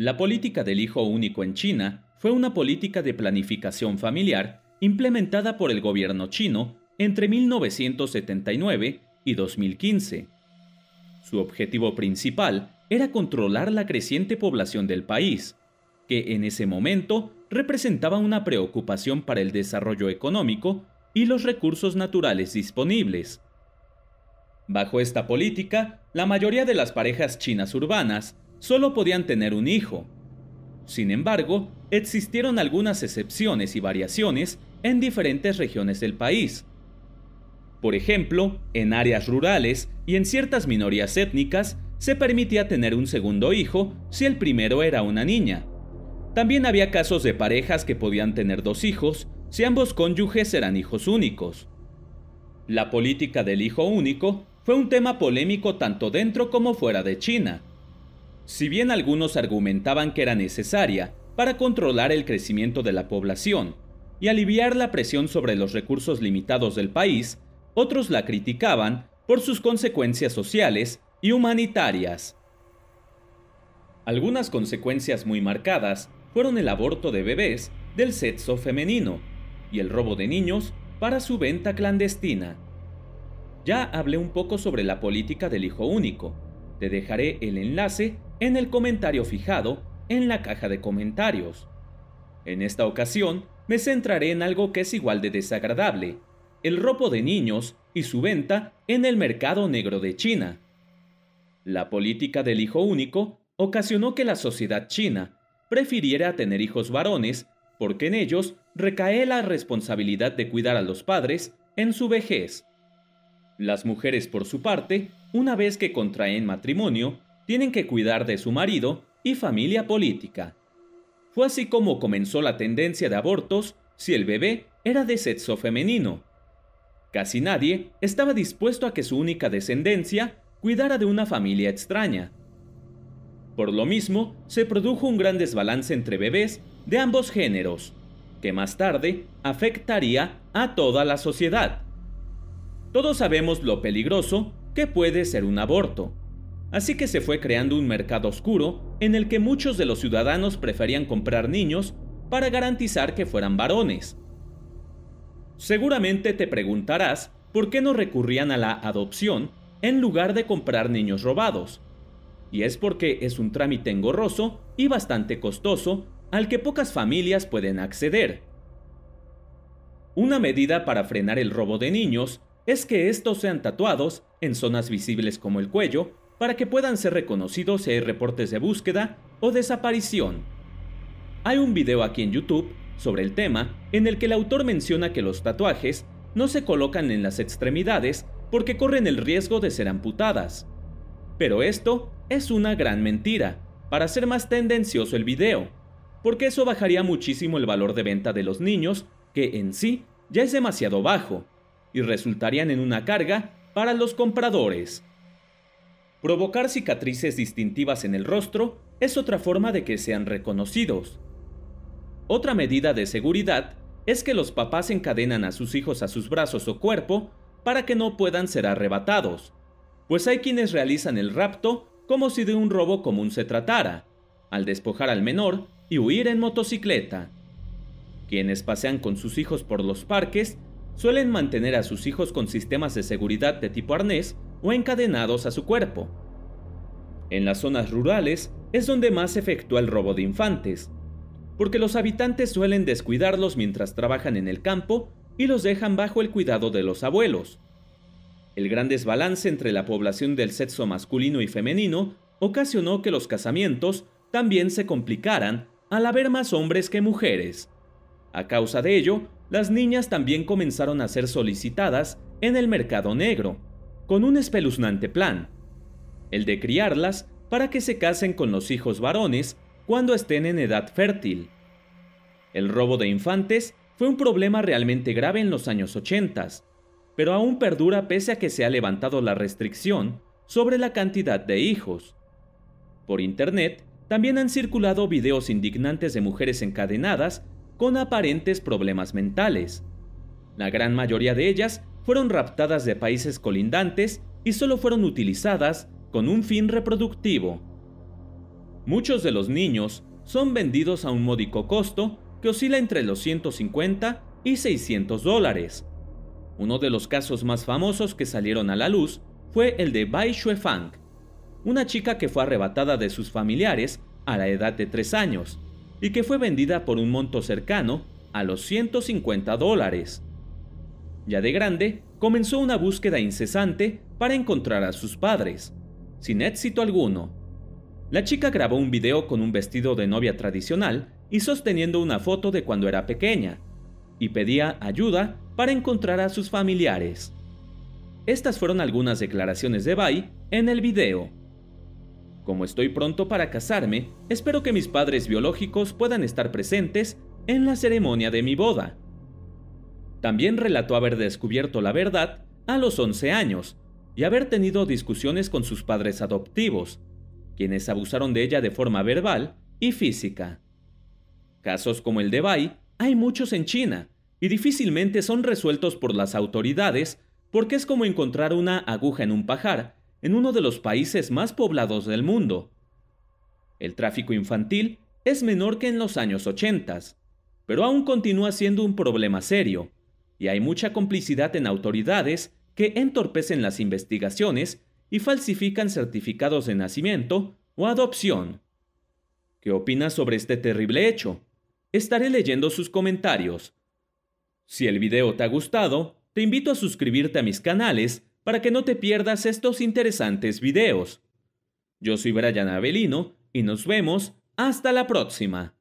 La política del hijo único en China fue una política de planificación familiar implementada por el gobierno chino entre 1979 y 2015. Su objetivo principal era controlar la creciente población del país, que en ese momento representaba una preocupación para el desarrollo económico y los recursos naturales disponibles. Bajo esta política, la mayoría de las parejas chinas urbanas solo podían tener un hijo. Sin embargo, existieron algunas excepciones y variaciones en diferentes regiones del país. Por ejemplo, en áreas rurales y en ciertas minorías étnicas se permitía tener un segundo hijo si el primero era una niña. También había casos de parejas que podían tener dos hijos si ambos cónyuges eran hijos únicos. La política del hijo único fue un tema polémico tanto dentro como fuera de China, si bien algunos argumentaban que era necesaria para controlar el crecimiento de la población y aliviar la presión sobre los recursos limitados del país, otros la criticaban por sus consecuencias sociales y humanitarias. Algunas consecuencias muy marcadas fueron el aborto de bebés del sexo femenino y el robo de niños para su venta clandestina. Ya hablé un poco sobre la política del hijo único, te dejaré el enlace en el comentario fijado en la caja de comentarios. En esta ocasión me centraré en algo que es igual de desagradable, el ropo de niños y su venta en el mercado negro de China. La política del hijo único ocasionó que la sociedad china prefiriera tener hijos varones porque en ellos recae la responsabilidad de cuidar a los padres en su vejez. Las mujeres, por su parte, una vez que contraen matrimonio, tienen que cuidar de su marido y familia política. Fue así como comenzó la tendencia de abortos si el bebé era de sexo femenino. Casi nadie estaba dispuesto a que su única descendencia cuidara de una familia extraña. Por lo mismo, se produjo un gran desbalance entre bebés de ambos géneros, que más tarde afectaría a toda la sociedad. Todos sabemos lo peligroso que puede ser un aborto. Así que se fue creando un mercado oscuro en el que muchos de los ciudadanos preferían comprar niños para garantizar que fueran varones. Seguramente te preguntarás por qué no recurrían a la adopción en lugar de comprar niños robados. Y es porque es un trámite engorroso y bastante costoso al que pocas familias pueden acceder. Una medida para frenar el robo de niños es que estos sean tatuados en zonas visibles como el cuello para que puedan ser reconocidos si hay reportes de búsqueda o desaparición. Hay un video aquí en YouTube sobre el tema en el que el autor menciona que los tatuajes no se colocan en las extremidades porque corren el riesgo de ser amputadas. Pero esto es una gran mentira, para hacer más tendencioso el video, porque eso bajaría muchísimo el valor de venta de los niños, que en sí ya es demasiado bajo y resultarían en una carga para los compradores. Provocar cicatrices distintivas en el rostro es otra forma de que sean reconocidos. Otra medida de seguridad es que los papás encadenan a sus hijos a sus brazos o cuerpo para que no puedan ser arrebatados, pues hay quienes realizan el rapto como si de un robo común se tratara, al despojar al menor y huir en motocicleta. Quienes pasean con sus hijos por los parques suelen mantener a sus hijos con sistemas de seguridad de tipo arnés o encadenados a su cuerpo. En las zonas rurales es donde más se efectúa el robo de infantes, porque los habitantes suelen descuidarlos mientras trabajan en el campo y los dejan bajo el cuidado de los abuelos. El gran desbalance entre la población del sexo masculino y femenino ocasionó que los casamientos también se complicaran al haber más hombres que mujeres. A causa de ello, las niñas también comenzaron a ser solicitadas en el mercado negro, con un espeluznante plan, el de criarlas para que se casen con los hijos varones cuando estén en edad fértil. El robo de infantes fue un problema realmente grave en los años 80, pero aún perdura pese a que se ha levantado la restricción sobre la cantidad de hijos. Por Internet, también han circulado videos indignantes de mujeres encadenadas con aparentes problemas mentales. La gran mayoría de ellas fueron raptadas de países colindantes y solo fueron utilizadas con un fin reproductivo. Muchos de los niños son vendidos a un módico costo que oscila entre los 150 y 600 dólares. Uno de los casos más famosos que salieron a la luz fue el de Bai Xuefang, una chica que fue arrebatada de sus familiares a la edad de 3 años y que fue vendida por un monto cercano a los 150 dólares. Ya de grande, comenzó una búsqueda incesante para encontrar a sus padres, sin éxito alguno. La chica grabó un video con un vestido de novia tradicional y sosteniendo una foto de cuando era pequeña, y pedía ayuda para encontrar a sus familiares. Estas fueron algunas declaraciones de Bai en el video. Como estoy pronto para casarme, espero que mis padres biológicos puedan estar presentes en la ceremonia de mi boda. También relató haber descubierto la verdad a los 11 años y haber tenido discusiones con sus padres adoptivos, quienes abusaron de ella de forma verbal y física. Casos como el de Bai hay muchos en China y difícilmente son resueltos por las autoridades porque es como encontrar una aguja en un pajar en uno de los países más poblados del mundo. El tráfico infantil es menor que en los años 80, pero aún continúa siendo un problema serio, y hay mucha complicidad en autoridades que entorpecen las investigaciones y falsifican certificados de nacimiento o adopción. ¿Qué opinas sobre este terrible hecho? Estaré leyendo sus comentarios. Si el video te ha gustado, te invito a suscribirte a mis canales para que no te pierdas estos interesantes videos. Yo soy Brian Avelino y nos vemos hasta la próxima.